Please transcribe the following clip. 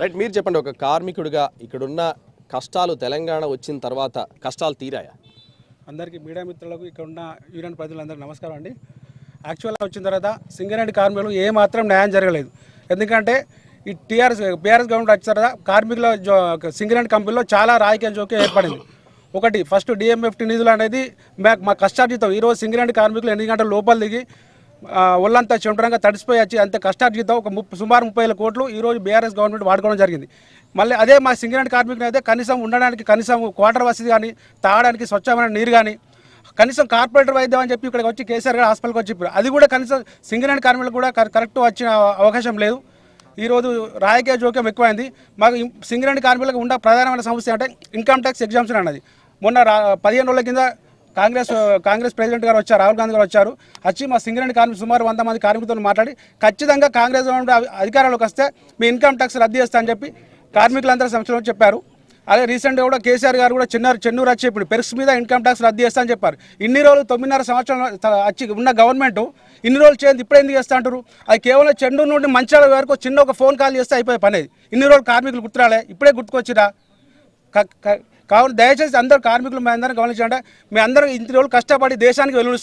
right మీరు చెప్పండి ఒక కార్మికుడిగా ఇక్కడున్న కష్టాలు తెలంగాణ వచ్చిన తర్వాత కష్టాలు తీరాయా అందరికీ మీడియా మిత్రులకు ఇక్కడ ఉన్న యూనియన్ ప్రజలందరికీ నమస్కారం అండి యాక్చువల్గా వచ్చిన తర్వాత సింగరేణి కార్మికులు ఏమాత్రం న్యాయం జరగలేదు ఎందుకంటే ఈ టీఆర్ఎస్ బీఆర్ఎస్ గవర్నమెంట్ వచ్చిన తర్వాత కార్మికుల సింగరేణి కంపెనీలో చాలా రాజకీయ జోక్యం ఏర్పడింది ఒకటి ఫస్ట్ డిఎంఎఫ్టీ నిధులు అనేది మా కష్టార్జితం ఈరోజు సింగరేణి కార్మికులు ఎన్ని గంటల లోపల దిగి ఒళ్ళంతా చెంటరంగా తడిసిపోయి వచ్చి అంత కష్టార్జితం ఒక ముప్పై సుమారు ముప్పై వేల కోట్లు ఈరోజు బీఆర్ఎస్ గవర్నమెంట్ వాడుకోవడం జరిగింది మళ్ళీ అదే మా సింగరేణి కార్మికులు అయితే కనీసం ఉండడానికి కనీసం క్వార్టర్ వసతి కానీ తాగడానికి స్వచ్ఛమైన నీరు కానీ కనీసం కార్పొరేటర్ వైద్యం అని చెప్పి ఇక్కడికి వచ్చి కేసీఆర్ గారు హాస్పిటల్కి వచ్చి అది కూడా కనీసం సింగరేణి కార్మికులు కూడా కరెక్ట్ వచ్చిన అవకాశం లేదు ఈరోజు రాజకీయ జోక్యం ఎక్కువైంది మాకు సింగరేణి కార్మికులకు ఉండే ప్రధానమైన సమస్య అంటే ఇన్కమ్ ట్యాక్స్ ఎగ్జామ్షన్ అన్నది మొన్న పదిహేను రోజుల కింద కాంగ్రెస్ కాంగ్రెస్ ప్రెసిడెంట్ గారు వచ్చారు రాహుల్ గాంధీ గారు వచ్చారు వచ్చి మా సింగరేణి కార్మికులు సుమారు వంద మంది కార్మికులతో మాట్లాడి ఖచ్చితంగా కాంగ్రెస్ అధికారంలోకి వస్తే మీ ఇన్కమ్ ట్యాక్స్ రద్దు చేస్తా అని చెప్పి కార్మికులందరూ సంవత్సరంలో చెప్పారు అదే రీసెంట్గా కూడా కేసీఆర్ గారు కూడా చిన్నారు చెన్నూరు వచ్చి ఇప్పుడు పెరుక్స్ మీద ఇన్కమ్ ట్యాక్స్ రద్దు చేస్తా అని చెప్పారు ఇన్ని రోజులు తొమ్మిదిన్నర సంవత్సరం వచ్చి ఉన్న గవర్నమెంట్ ఇన్ని రోజులు చేయండి ఇప్పుడు ఎందుకు చేస్తా అంటారు అది కేవలం చెన్నూరు నుండి మంచాల వరకు చిన్న ఒక ఫోన్ కాల్ చేస్తే అయిపోయే పని ఇన్ని రోజులు కార్మికులు గుర్తురాలే ఇప్పుడే గుర్తుకొచ్చిరా కావున దయచేసి అందరు కార్మికులు మీ అందరూ గమనించండి మీ అందరూ ఇంత రోజులు కష్టపడి దేశానికి వెలువడుస్తున్నారు